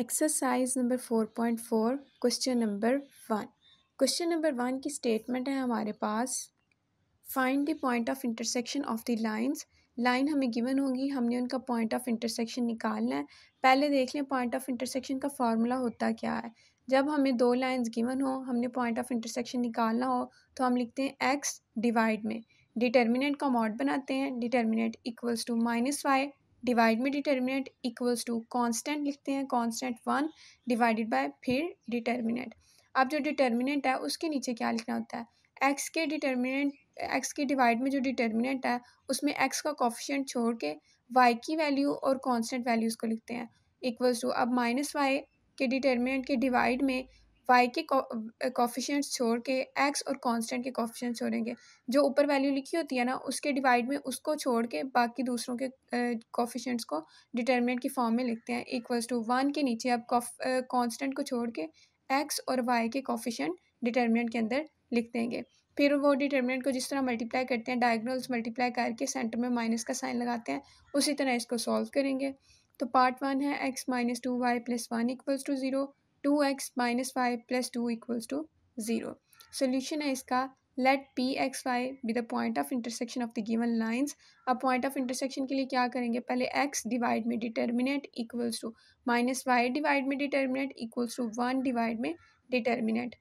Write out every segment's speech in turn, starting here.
exercise number four point four question number one question number one की statement है हमारे पास find the point of intersection of the lines line हमें given होगी हमने उनका पॉइंट ऑफ इंटरसेक्शन निकालना है पहले देख लें पॉइंट ऑफ इंटरसेक्शन का फार्मूला होता क्या है जब हमें दो लाइंस गिवन हो हमने पॉइंट ऑफ इंटरसेक्शन निकालना हो तो हम लिखते हैं एक्स डिवाइड में डिटर्मिनेंट का मॉड बनाते हैं determinant equals to minus y divide में डिटर्मिनेट इक्वल्स टू कांस्टेंट लिखते हैं कांस्टेंट वन डिवाइडेड बाय फिर डिटर्मिनेट अब जो डिटर्मिनेंट है उसके नीचे क्या लिखना होता है एक्स के डिटर्मिनेंट एक्स के डिवाइड में जो डिटर्मिनेंट है उसमें एक्स का कॉफिशेंट छोड़ के वाई की वैल्यू और कॉन्स्टेंट वैल्यूज़ को लिखते हैं इक्वल्स टू अब माइनस वाई के डिटर्मिनेंट के डिवाइड में वाई के कॉफिशियंट्स छोड़ के एक्स और कांस्टेंट के कॉफिशेंट छोड़ेंगे जो ऊपर वैल्यू लिखी होती है ना उसके डिवाइड में उसको छोड़ के बाकी दूसरों के कॉफिशेंट्स को डिटर्मिनेंट की फॉर्म में लिखते हैं इक्वल्स टू वन के नीचे आप कांस्टेंट को छोड़ के एक्स और वाई के कॉफिशेंट डिटर्मिनेंट के अंदर लिख देंगे फिर वो डिटर्मिनेंट को जिस तरह मल्टीप्लाई करते हैं डायगनल्स मल्टीप्लाई करके सेंटर में माइनस का साइन लगाते हैं उसी तरह इसको सॉल्व करेंगे तो पार्ट वन है x minus two y plus one equals to zero two x minus five plus two equals to zero solution है इसका let p x y be the point of intersection of the given lines अब point of intersection के लिए क्या करेंगे पहले x divide में determinant equals to minus y divide में determinant equals to one divide में डिटर्मिनेट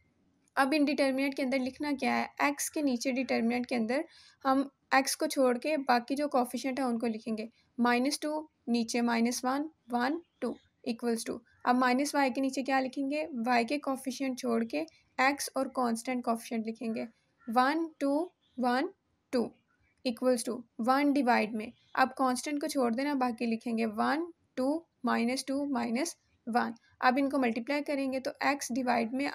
अब इन डिटर्मिनेट के अंदर लिखना क्या है एक्स के नीचे डिटर्मिनेट के अंदर हम एक्स को छोड़ के बाकी जो कॉफिशेंट है उनको लिखेंगे माइनस टू नीचे minus one one two equals to अब माइनस वाई के नीचे क्या लिखेंगे वाई के कॉफिशेंट छोड़ के एक्स और कॉन्स्टेंट कॉफिशेंट लिखेंगे one two one two equals to one divide में अब कॉन्स्टेंट को छोड़ देना बाकी लिखेंगे one two minus two minus one अब इनको मल्टीप्लाई करेंगे तो एक्स डिवाइड में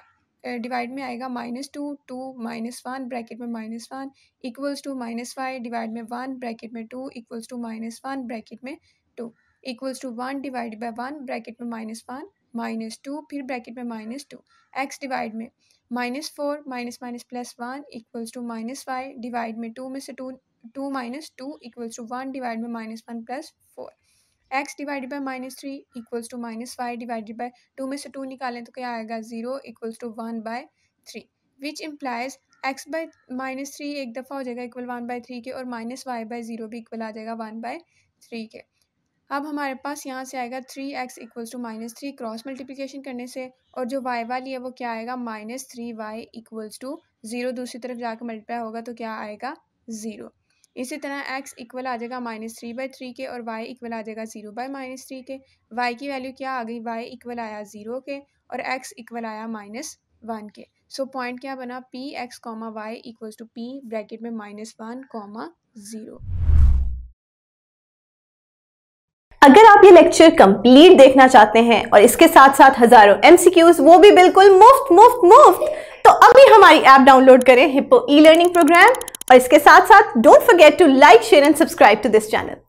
डिवाइड में आएगा minus two two minus one bracket में minus one equals to minus five divide में वन ब्रैकेट में two equals to minus one bracket में two equals to one divide by one bracket में minus one minus two फिर bracket में minus two x divide में minus four minus minus plus one equals to minus y divide में two में से two two minus two equals to one divide में minus one plus four x divide by minus three equals to minus y divided by two में से two निकालें तो क्या आएगा zero equals to one by three which implies x by minus three एक दफ़ा हो जाएगा इक्वल वन बाई थ्री के और माइनस वाई बाई ज़ीरो भी इक्वल आ जाएगा वन बाई थ्री के अब हमारे पास यहाँ से आएगा three x equals to minus three cross multiplication करने से और जो वाई वाली है वो क्या आएगा minus three y equals to zero दूसरी तरफ जाकर मल्टीप्लाई होगा तो क्या आएगा ज़ीरो इसी तरह एक्स इक्वल आ जाएगा माइनस थ्री बाई थ्री के और वाई इक्वल आ जाएगा ज़ीरो बाई माइनस थ्री के वाई की वैल्यू क्या आ गई वाई इक्वल आया ज़ीरो के और एक्स इक्वल आया माइनस वन के सो so, पॉइंट क्या बना p x comma y equals to p bracket में माइनस वन कॉमा ज़ीरो अगर आप ये लेक्चर कंप्लीट देखना चाहते हैं और इसके साथ साथ हजारों एमसीक्यूज वो भी बिल्कुल मुफ्त मुफ्त मुफ्त तो अभी हमारी ऐप डाउनलोड करें हिप्पो ई लर्निंग प्रोग्राम और इसके साथ साथ don't forget to like share and subscribe to this channel